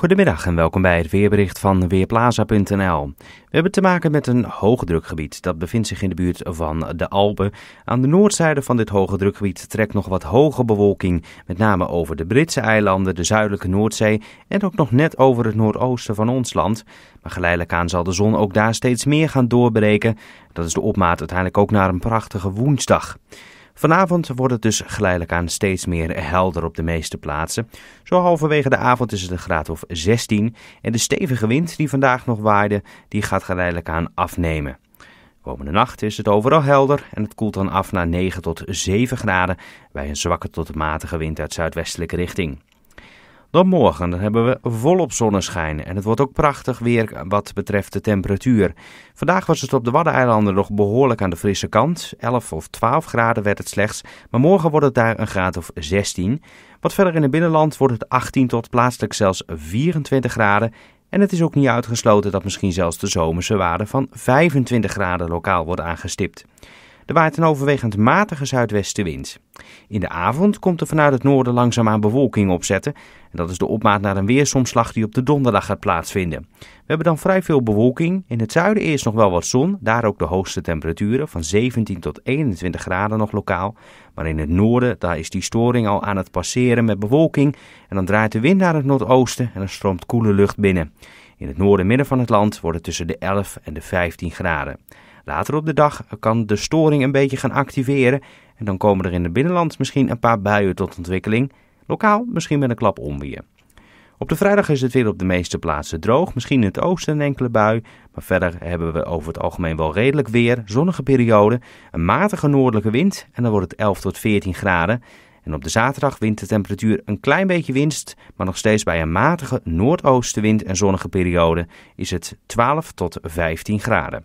Goedemiddag en welkom bij het weerbericht van Weerplaza.nl. We hebben te maken met een hoogdrukgebied. Dat bevindt zich in de buurt van de Alpen. Aan de noordzijde van dit hoge drukgebied trekt nog wat hoge bewolking. Met name over de Britse eilanden, de zuidelijke Noordzee en ook nog net over het noordoosten van ons land. Maar geleidelijk aan zal de zon ook daar steeds meer gaan doorbreken. Dat is de opmaat uiteindelijk ook naar een prachtige woensdag. Vanavond wordt het dus geleidelijk aan steeds meer helder op de meeste plaatsen. Zo halverwege de avond is het een graad of 16 en de stevige wind die vandaag nog waaide, die gaat geleidelijk aan afnemen. Komende nacht is het overal helder en het koelt dan af naar 9 tot 7 graden bij een zwakke tot matige wind uit zuidwestelijke richting. Dan morgen dan hebben we volop zonneschijn en het wordt ook prachtig weer wat betreft de temperatuur. Vandaag was het op de Waddeneilanden nog behoorlijk aan de frisse kant. 11 of 12 graden werd het slechts, maar morgen wordt het daar een graad of 16. Wat verder in het binnenland wordt het 18 tot plaatselijk zelfs 24 graden. En het is ook niet uitgesloten dat misschien zelfs de zomerse waarde van 25 graden lokaal wordt aangestipt. Er waait een overwegend matige zuidwestenwind. In de avond komt er vanuit het noorden langzaamaan bewolking opzetten. En dat is de opmaat naar een weersomslag die op de donderdag gaat plaatsvinden. We hebben dan vrij veel bewolking. In het zuiden eerst nog wel wat zon. Daar ook de hoogste temperaturen van 17 tot 21 graden nog lokaal. Maar in het noorden daar is die storing al aan het passeren met bewolking. En dan draait de wind naar het noordoosten en er stroomt koele lucht binnen. In het noorden midden van het land wordt het tussen de 11 en de 15 graden. Later op de dag kan de storing een beetje gaan activeren en dan komen er in het binnenland misschien een paar buien tot ontwikkeling, lokaal misschien met een klap onweer. Op de vrijdag is het weer op de meeste plaatsen droog, misschien in het oosten een enkele bui, maar verder hebben we over het algemeen wel redelijk weer, zonnige periode, een matige noordelijke wind en dan wordt het 11 tot 14 graden. En op de zaterdag wint de temperatuur een klein beetje winst, maar nog steeds bij een matige noordoostenwind en zonnige periode is het 12 tot 15 graden.